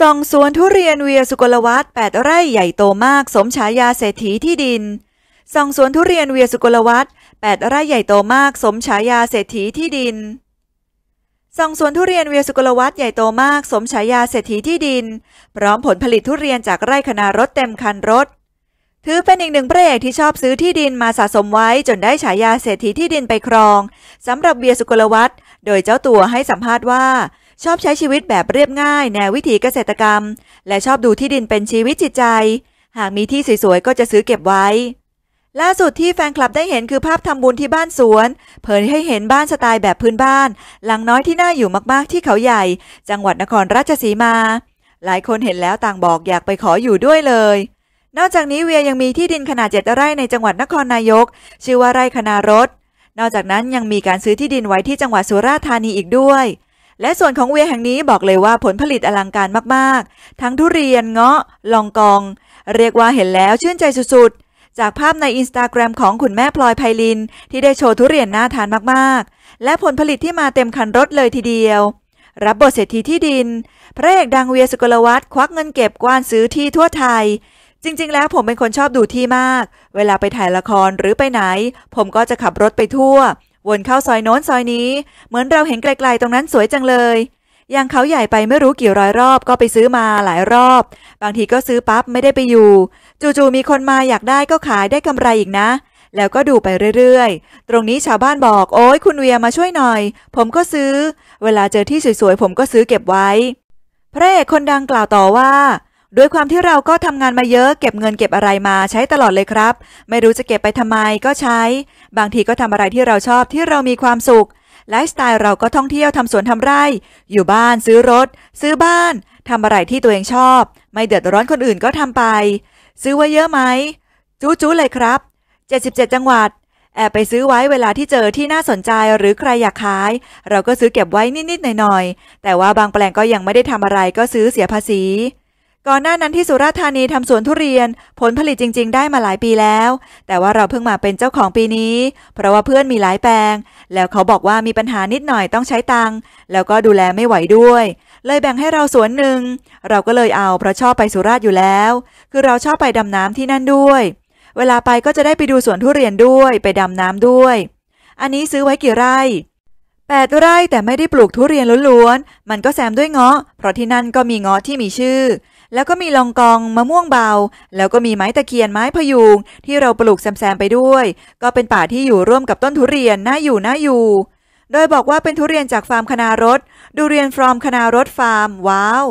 ส่องสวนทุเรียนเวียสุกลวั์แปดไร่ใหญ่โตมาก สมฉายาเศรษฐีที่ดินส่องสวนทุเรียนเวียสุกลวั์แปดไร่ใหญ่โตมาก สมฉายาเศรษฐีที่ดินส่องสวนทุเรียนเวียสุกลวัฒน์ใหญ่โตมาก สมฉายาเศรษฐีที่ดิน พร้อมผลผลิตทุเรียนจากไร่คณารถเต็มคันรถ ถือเป็นอีกหนึ่งพระเอกที่ชอบซื้อที่ดินมาสะสมไว้จนได้ฉายาเศรษฐีที่ดินไปครอง สำหรับเวียสุกลวัฒน์ โดยเจ้าตัวให้สัมภาษณ์ว่าชอบใช้ชีวิตแบบเรียบง่าย แนววิถีเกษตรกรรม และชอบดูที่ดินเป็นชีวิตจิตใจ หากมีที่สวย ๆ ก็จะซื้อเก็บไว้ ล่าสุดที่แฟนคลับได้เห็นคือภาพทำบุญที่บ้านสวน เผยให้เห็นบ้านสไตล์แบบพื้นบ้าน หลังน้อยที่น่าอยู่มากๆที่เขาใหญ่ จังหวัดนครราชสีมา หลายคนเห็นแล้วต่างบอกอยากไปขออยู่ด้วยเลย นอกจากนี้เวียยังมีที่ดินขนาดเจ็ดไร่ในจังหวัดนครนายก ชื่อว่าไร่คณารถนอกจากนั้นยังมีการซื้อที่ดินไว้ที่จังหวัดสุราษฎร์ธานีอีกด้วยและส่วนของเวียแห่งนี้บอกเลยว่าผลผลิตอลังการมากๆ ทั้งทุเรียนเงาะลองกอง เรียกว่าเห็นแล้วชื่นใจสุด ๆ จากภาพในอินสตาแกรมของคุณแม่พลอยไพลิน ที่ได้โชว์ทุเรียนน่าทานมากๆ และผลผลิตที่มาเต็มคันรถเลยทีเดียว รับบทเศรษฐีที่ดิน พระเอกดังเวียสุกลวัฒน์ควักเงินเก็บกว้านซื้อที่ทั่วไทย จริง ๆ แล้วผมเป็นคนชอบดูที่มาก เวลาไปถ่ายละครหรือไปไหน ผมก็จะขับรถไปทั่ววนเข้าซอยโน้นซอยนี้ เหมือนเราเห็นไกล ๆตรงนั้นสวยจังเลยอย่างเขาใหญ่ไปไม่รู้กี่ร้อยรอบก็ไปซื้อมาหลายรอบ บางทีก็ซื้อปั๊บไม่ได้ไปอยู่ จู่ๆมีคนมาอยากได้ก็ขายได้กำไรอีกนะ แล้วก็ดูไปเรื่อยๆตรงนี้ชาวบ้านบอกโอ้ยคุณเวียมาช่วยหน่อย ผมก็ซื้อ เวลาเจอที่สวยๆผมก็ซื้อเก็บไว้พระเอกคนดังกล่าวต่อว่าด้วยความที่เราก็ทำงานมาเยอะเก็บเงินเก็บอะไรมาใช้ตลอดเลยครับ ไม่รู้จะเก็บไปทำไมก็ใช้ บางทีก็ทำอะไรที่เราชอบที่เรามีความสุขไลฟ์สไตล์เราก็ท่องเที่ยวทำสวนทำไร่อยู่บ้าน ซื้อรถ ซื้อบ้านทำอะไรที่ตัวเองชอบ ไม่เดือดร้อนคนอื่นก็ทำไป ซื้อไว้เยอะไหมจู้จู้เลยครับ 77 จังหวัด แอบไปซื้อไว้เวลาที่เจอที่น่าสนใจ หรือใครอยากขาย เราก็ซื้อเก็บไว้นิดๆหน่อยๆแต่ว่าบางแปลงก็ยังไม่ได้ทำอะไรก็ซื้อเสียภาษีก่อนหน้านั้นที่สุราษฎร์ธานีทำสวนทุเรียนผลผลิตจริง ๆได้มาหลายปีแล้ว แต่ว่าเราเพิ่งมาเป็นเจ้าของปีนี้ เพราะว่าเพื่อนมีหลายแปลง แล้วเขาบอกว่ามีปัญหานิดหน่อยต้องใช้ตังค์แล้วก็ดูแลไม่ไหวด้วย เลยแบ่งให้เราสวนหนึ่งเราก็เลยเอาเพราะชอบไปสุราษฎร์อยู่แล้ว คือเราชอบไปดำน้ำที่นั่นด้วย เวลาไปก็จะได้ไปดูสวนทุเรียนด้วยไปดำน้ำด้วย อันนี้ซื้อไว้กี่ไร่แปดไร่แต่ไม่ได้ปลูกทุเรียนล้วนๆมันก็แซมด้วยเงาะ เพราะที่นั่นก็มีเงาะที่มีชื่อแล้วก็มีลองกองมะม่วงเบา แล้วก็มีไม้ตะเคียนไม้พยุงที่เราปลูกแซม ๆ ไปด้วย ก็เป็นป่าที่อยู่ร่วมกับต้นทุเรียนน่าอยู่น่าอยู่ โดยบอกว่าเป็นทุเรียนจากฟาร์มคณารถ ดูเรียนฟรอมคณารถฟาร์ม ว้าว